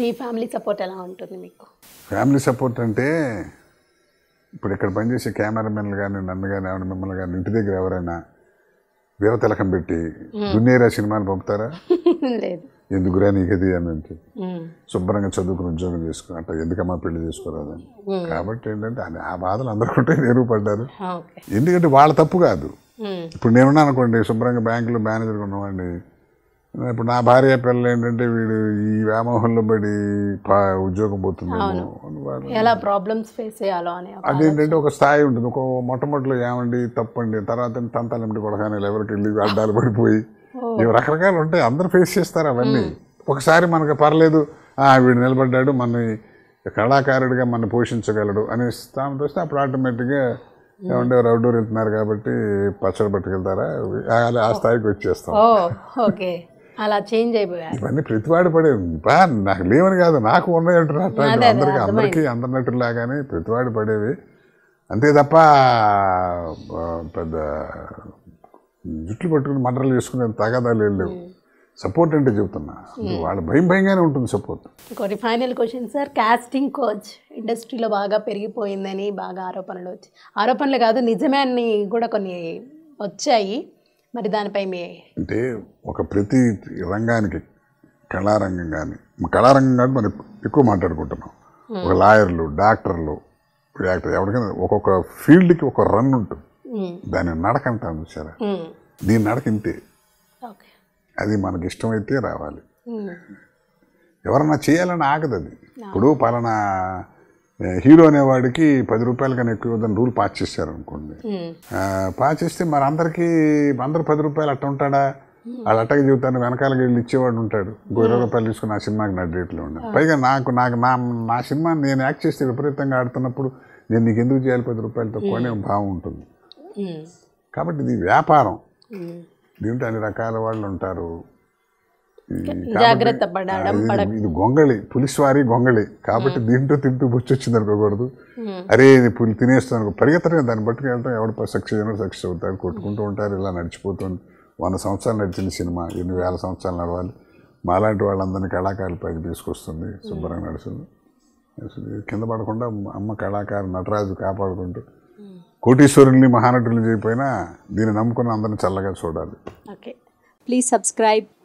మీ family support ఎలా ఉంటుంది మీకు ఫ్యామిలీ సపోర్ట్ అంటే ఇప్పుడు ఇక్కడ పనిచేసే కెమెరామెన్లు కానీ నన్ను కానీ ఆవిడ మిమ్మల్ని కానీ ఇంటి దగ్గర ఎవరైనా వేవతలకం పెట్టి దున్నేరా సినిమాలు పంపుతారా లేదు ఎందుకురా అది అని అంటే శుభ్రంగా చదువుకుని ఉద్యోగం చేసుకో అంటే ఎందుకమ్మా పెళ్లి చేసుకోరాదని కాబట్టి ఏంటంటే ఆ బాధలు అందరికంటే నేను పడ్డారు ఎందుకంటే వాళ్ళ తప్పు కాదు ఇప్పుడు నేనున్నాను అనుకోండి శుభ్రంగా బ్యాంకులో మేనేజర్గా ఉన్నవాడిని ఇప్పుడు నా భార్య పిల్లలు ఏంటంటే వీడు ఈ వ్యామోహంలో పడి ఉద్యోగం పోతుందేమో అదేంటంటే ఒక స్థాయి ఉంటుంది ఒక మొట్టమొదటిలో ఏమండి తప్పండి తర్వాత తంతాలంటి కొడగానే ఎవరికి వెళ్ళి అడ్డాలు పడిపోయి ఇవి రకరకాలు ఉంటాయి అందరు ఫేస్ చేస్తారు అవన్నీ ఒకసారి మనకు పర్లేదు వీడు నిలబడ్డాడు మన కళాకారుడిగా మన పోషించగలడు అనే స్థానం చూస్తే అప్పుడు ఆటోమేటిక్గా ఏమంటే అవుట్డోర్ వెళ్తున్నారు కాబట్టి పచ్చడి పట్టుకెళ్తారా ఆ స్థాయికి వచ్చేస్తాం ఓకే అలా చేంజ్ అయిపోయారు ఇవన్నీ ప్రతివాడు పడే నాకు లేవని కాదు నాకు ఉన్నాయి అంటారు అట్లా అందరికీ అందరికీ లాగానే ప్రతివాడు పడేవి అంతే తప్ప పెద్ద జుట్లు పట్టుకుని మండలు చేసుకునే తగాదాలు లేవు సపోర్ట్ అంటే చెబుతున్నా వాళ్ళ భయం భయంగానే ఉంటుంది సపోర్ట్ ఇంకోటి final question sir casting couch ఇండస్ట్రీలో బాగా పెరిగిపోయిందని బాగా ఆరోపణలు వచ్చి ఆరోపణలు కాదు నిజమే అని కూడా కొన్ని వచ్చాయి మరి దానిపై మీ అంటే ఒక ప్రతి రంగానికి కళారంగం కానీ కళారంగం కానీ మనం ఎక్కువ మాట్లాడుకుంటున్నాం ఒక లాయర్లు డాక్టర్లు యాక్టర్ ఎవరికైనా ఒక్కొక్క ఫీల్డ్కి ఒక రన్ ఉంటుంది దాన్ని నడక అంటాను చూసారా దీన్ని నడక అది మనకి ఇష్టమైతే రావాలి ఎవరన్నా చేయాలని ఆగదు అది ఇప్పుడు పలానా హీరో అనేవాడికి పది రూపాయల కన్నా ఎక్కువ దాని రూల్ పాస్ అనుకోండి పాస్ చేస్తే మరి అందరికీ అందరు పది రూపాయలు అట్ట ఉంటాడా వాళ్ళ అట్టకి జీవితాన్ని వెనకాలకి వెళ్ళి ఇచ్చేవాడు ఉంటాడు ఇరవై రూపాయలు తీసుకుని నా సినిమాకి నా డేట్లో ఉన్నాడు పైగా నాకు నాకు నా నా సినిమా నేను యాక్ట్ చేస్తే విపరీతంగా ఆడుతున్నప్పుడు నేను నీకు ఎందుకు చేయాలి పది రూపాయలు తక్కువ అనే భావం ఉంటుంది కాబట్టి ఇది వ్యాపారం దీంట్లో అన్ని రకాల వాళ్ళు ఉంటారు జాగ్రత్త పడడం ఇది గొంగళి పులిస్వారి గొంగళి కాబట్టి దీంట్లో తింటూ బుచ్చి వచ్చింది అనుకోకూడదు అరే పులి తినేస్తాను పరిగెత్తడం దాన్ని బట్టుకు వెళ్ళడం ఎవడు సక్సెస్ అయినా సక్సెస్ అవుతారు కొట్టుకుంటూ ఉంటారు ఇలా నడిచిపోతుంది వంద సంవత్సరాలు నడిచిన సినిమా ఎన్ని వేల సంవత్సరాలు నడవాలి మాలాంటి వాళ్ళందరినీ కళాకారులు పైకి తీసుకొస్తుంది శుభ్రంగా నడుస్తుంది కింద పడకుండా అమ్మ కళాకారు నటరాజు కాపాడుకుంటూ కోటీశ్వరుల్ని మహానటుల్ని చేయకపోయినా దీన్ని నమ్ముకున్న అందరిని చల్లగా చూడాలి ఓకే ప్లీజ్ సబ్స్క్రైబ్